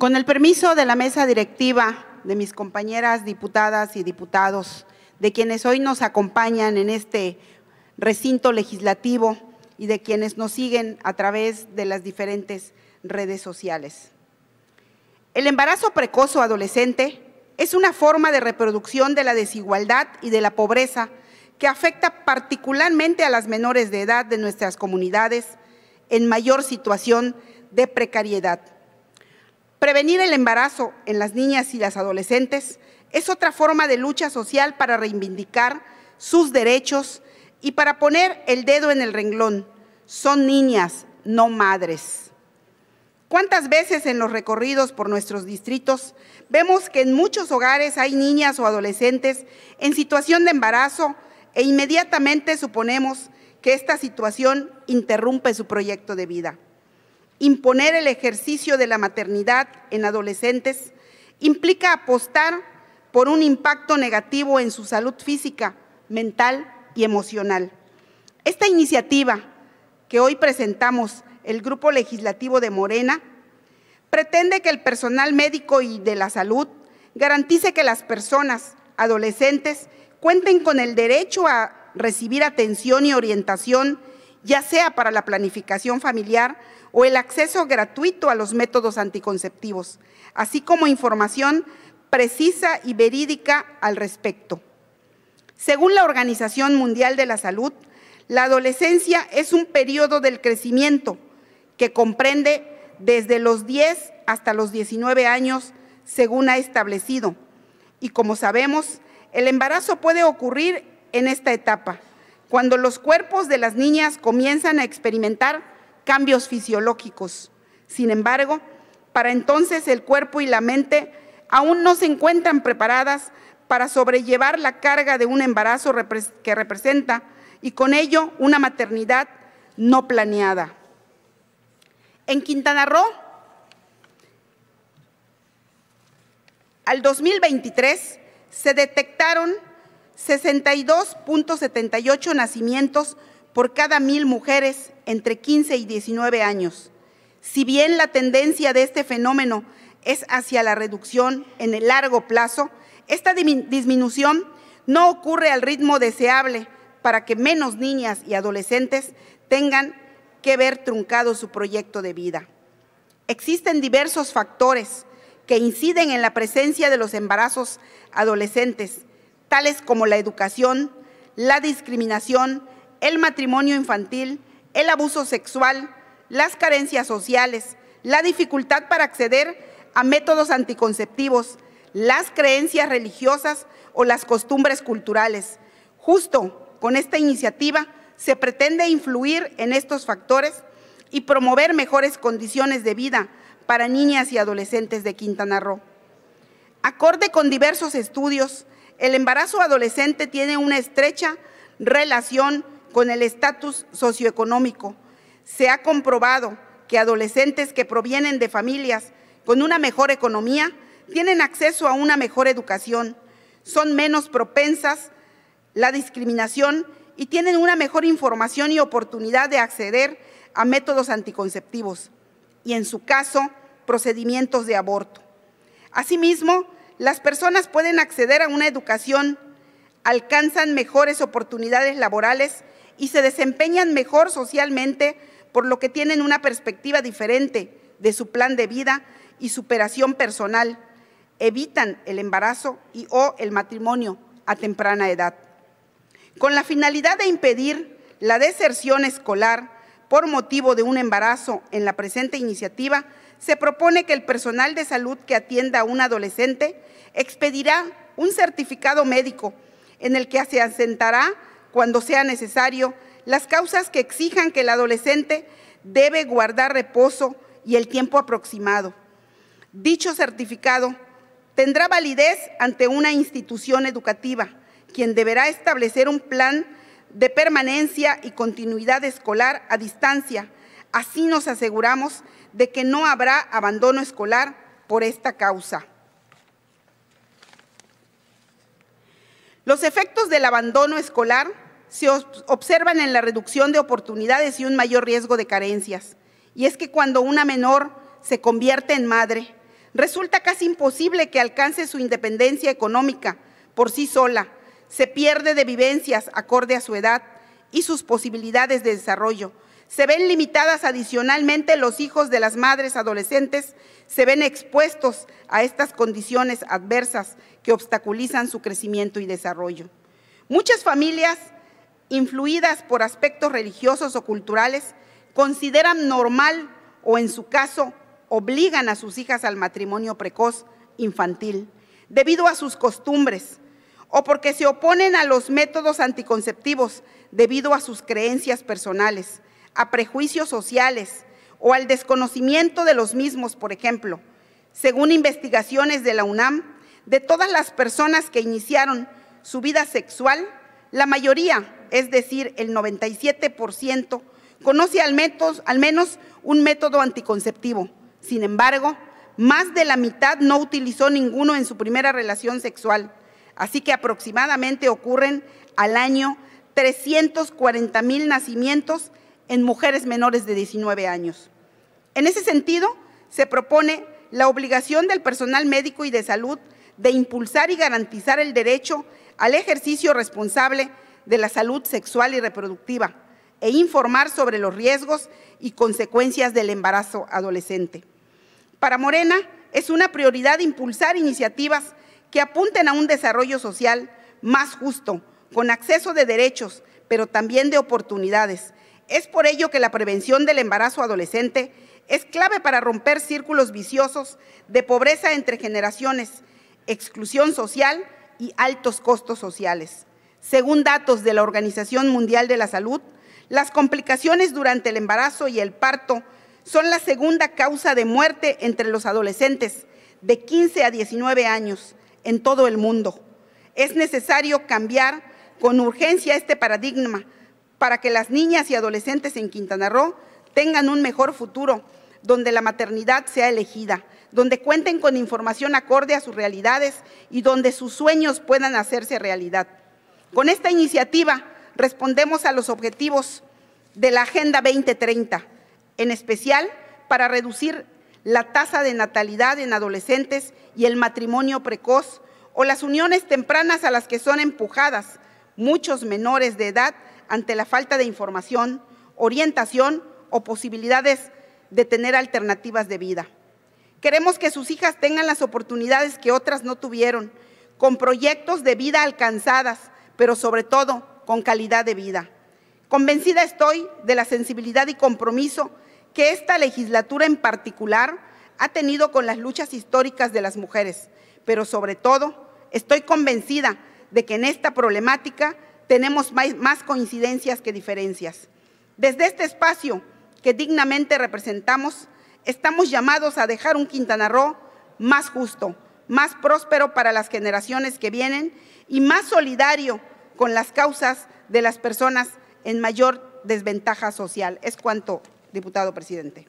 Con el permiso de la mesa directiva, de mis compañeras diputadas y diputados, de quienes hoy nos acompañan en este recinto legislativo y de quienes nos siguen a través de las diferentes redes sociales. El embarazo precoz o adolescente es una forma de reproducción de la desigualdad y de la pobreza que afecta particularmente a las menores de edad de nuestras comunidades en mayor situación de precariedad Prevenir el embarazo en las niñas y las adolescentes es otra forma de lucha social para reivindicar sus derechos y para poner el dedo en el renglón. Son niñas, no madres. ¿Cuántas veces en los recorridos por nuestros distritos vemos que en muchos hogares hay niñas o adolescentes en situación de embarazo e inmediatamente suponemos que esta situación interrumpe su proyecto de vida? Imponer el ejercicio de la maternidad en adolescentes implica apostar por un impacto negativo en su salud física, mental y emocional. Esta iniciativa que hoy presentamos el Grupo Legislativo de Morena pretende que el personal médico y de la salud garantice que las personas, adolescentes, cuenten con el derecho a recibir atención y orientación, ya sea para la planificación familiar, o el acceso gratuito a los métodos anticonceptivos, así como información precisa y verídica al respecto. Según la Organización Mundial de la Salud, la adolescencia es un periodo del crecimiento que comprende desde los 10 hasta los 19 años, según ha establecido. Y como sabemos, el embarazo puede ocurrir en esta etapa, cuando los cuerpos de las niñas comienzan a experimentar cambios fisiológicos. Sin embargo, para entonces el cuerpo y la mente aún no se encuentran preparadas para sobrellevar la carga de un embarazo que representa y con ello una maternidad no planeada. En Quintana Roo, al 2023 se detectaron 62.78 nacimientos por cada mil mujeres entre 15 y 19 años. Si bien la tendencia de este fenómeno es hacia la reducción en el largo plazo, esta disminución no ocurre al ritmo deseable para que menos niñas y adolescentes tengan que ver truncado su proyecto de vida. Existen diversos factores que inciden en la presencia de los embarazos adolescentes, tales como la educación, la discriminación, el matrimonio infantil, el abuso sexual, las carencias sociales, la dificultad para acceder a métodos anticonceptivos, las creencias religiosas o las costumbres culturales. Justo con esta iniciativa se pretende influir en estos factores y promover mejores condiciones de vida para niñas y adolescentes de Quintana Roo. Acorde con diversos estudios, el embarazo adolescente tiene una estrecha relación con el estatus socioeconómico. Se ha comprobado que adolescentes que provienen de familias con una mejor economía tienen acceso a una mejor educación, son menos propensas la discriminación y tienen una mejor información y oportunidad de acceder a métodos anticonceptivos y, en su caso, procedimientos de aborto. Asimismo, las personas pueden acceder a una educación, alcanzan mejores oportunidades laborales y se desempeñan mejor socialmente por lo que tienen una perspectiva diferente de su plan de vida y superación personal. Evitan el embarazo y o el matrimonio a temprana edad. Con la finalidad de impedir la deserción escolar por motivo de un embarazo en la presente iniciativa, se propone que el personal de salud que atienda a un adolescente expedirá un certificado médico en el que se asentará cuando sea necesario, las causas que exijan que el adolescente debe guardar reposo y el tiempo aproximado. Dicho certificado tendrá validez ante una institución educativa, quien deberá establecer un plan de permanencia y continuidad escolar a distancia. Así nos aseguramos de que no habrá abandono escolar por esta causa. Los efectos del abandono escolar se observan en la reducción de oportunidades y un mayor riesgo de carencias. Y es que cuando una menor se convierte en madre, resulta casi imposible que alcance su independencia económica por sí sola, se pierde de vivencias acorde a su edad y sus posibilidades de desarrollo, se ven limitadas adicionalmente los hijos de las madres adolescentes, se ven expuestos a estas condiciones adversas que obstaculizan su crecimiento y desarrollo. Muchas familias, influidas por aspectos religiosos o culturales, consideran normal o en su caso obligan a sus hijas al matrimonio precoz infantil debido a sus costumbres o porque se oponen a los métodos anticonceptivos debido a sus creencias personales a prejuicios sociales o al desconocimiento de los mismos, por ejemplo. Según investigaciones de la UNAM, de todas las personas que iniciaron su vida sexual, la mayoría, es decir, el 97%, conoce al, menos un método anticonceptivo. Sin embargo, más de la mitad no utilizó ninguno en su primera relación sexual. Así que aproximadamente ocurren al año 340 mil nacimientos en mujeres menores de 19 años. En ese sentido, se propone la obligación del personal médico y de salud de impulsar y garantizar el derecho al ejercicio responsable de la salud sexual y reproductiva e informar sobre los riesgos y consecuencias del embarazo adolescente. Para Morena es una prioridad impulsar iniciativas que apunten a un desarrollo social más justo, con acceso de derechos, pero también de oportunidades, es por ello que la prevención del embarazo adolescente es clave para romper círculos viciosos de pobreza entre generaciones, exclusión social y altos costos sociales. Según datos de la Organización Mundial de la Salud, las complicaciones durante el embarazo y el parto son la segunda causa de muerte entre los adolescentes de 15 a 19 años en todo el mundo. Es necesario cambiar con urgencia este paradigma para que las niñas y adolescentes en Quintana Roo tengan un mejor futuro, donde la maternidad sea elegida, donde cuenten con información acorde a sus realidades y donde sus sueños puedan hacerse realidad. Con esta iniciativa respondemos a los objetivos de la Agenda 2030, en especial para reducir la tasa de natalidad en adolescentes y el matrimonio precoz o las uniones tempranas a las que son empujadas muchos menores de edad ante la falta de información, orientación o posibilidades de tener alternativas de vida. Queremos que sus hijas tengan las oportunidades que otras no tuvieron, con proyectos de vida alcanzadas, pero sobre todo con calidad de vida. Convencida estoy de la sensibilidad y compromiso que esta legislatura en particular ha tenido con las luchas históricas de las mujeres, pero sobre todo estoy convencida de que en esta problemática tenemos más coincidencias que diferencias. Desde este espacio que dignamente representamos, estamos llamados a dejar un Quintana Roo más justo, más próspero para las generaciones que vienen y más solidario con las causas de las personas en mayor desventaja social. Es cuanto, diputado presidente.